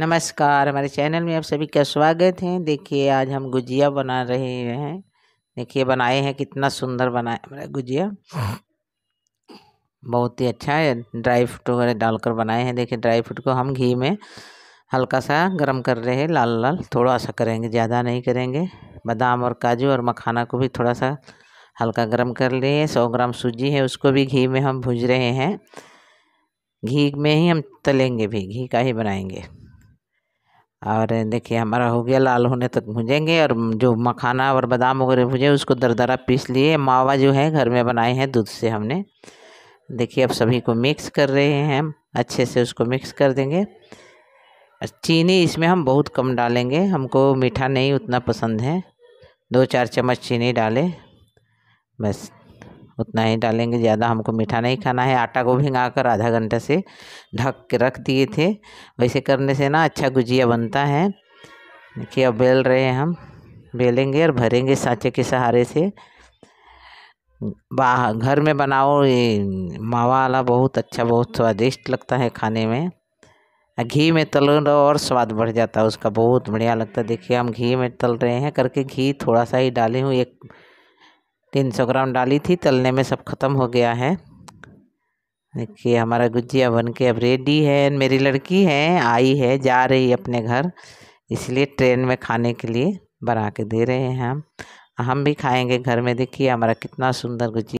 नमस्कार हमारे चैनल में आप सभी का स्वागत है देखिए आज हम गुजिया बना रहे हैं देखिए बनाए हैं कितना सुंदर बनाए हमारा गुजिया बहुत ही अच्छा है ड्राई फ्रूट वगैरह डालकर बनाए हैं देखिए ड्राई फ्रूट को हम घी में हल्का सा गर्म कर रहे हैं लाल लाल थोड़ा सा करेंगे ज़्यादा नहीं करेंगे बादाम और काजू और मखाना को भी थोड़ा सा हल्का गर्म कर लिए सौ ग्राम सूजी है उसको भी घी में हम भूज रहे हैं घी में ही हम तलेंगे भी घी का ही बनाएंगे और देखिए हमारा हो गया लाल होने तक भूजेंगे और जो मखाना और बादाम वगैरह भूजे उसको दरदरा पीस लिए मावा जो है घर में बनाए हैं दूध से हमने देखिए अब सभी को मिक्स कर रहे हैं हम अच्छे से उसको मिक्स कर देंगे चीनी इसमें हम बहुत कम डालेंगे हमको मीठा नहीं उतना पसंद है दो चार चम्मच चीनी डालें बस उतना ही डालेंगे ज़्यादा हमको मीठा नहीं खाना है आटा को भिंगा कर आधा घंटे से ढक के रख दिए थे वैसे करने से ना अच्छा गुजिया बनता है देखिए अब बेल रहे हैं हम बेलेंगे और भरेंगे साँचे के सहारे से बाहर घर में बनाओ ये मावा वाला बहुत अच्छा बहुत स्वादिष्ट लगता है खाने में घी में तलो और स्वाद बढ़ जाता है उसका बहुत बढ़िया लगता है देखिए हम घी में तल रहे हैं करके घी थोड़ा सा ही डाले हूँ एक तीन सौ ग्राम डाली थी तलने में सब ख़त्म हो गया है देखिए हमारा गुजिया बन के अब रेडी है मेरी लड़की है आई है जा रही है अपने घर इसलिए ट्रेन में खाने के लिए बना के दे रहे हैं हम हम भी खाएंगे घर में देखिए हमारा कितना सुंदर गुजिया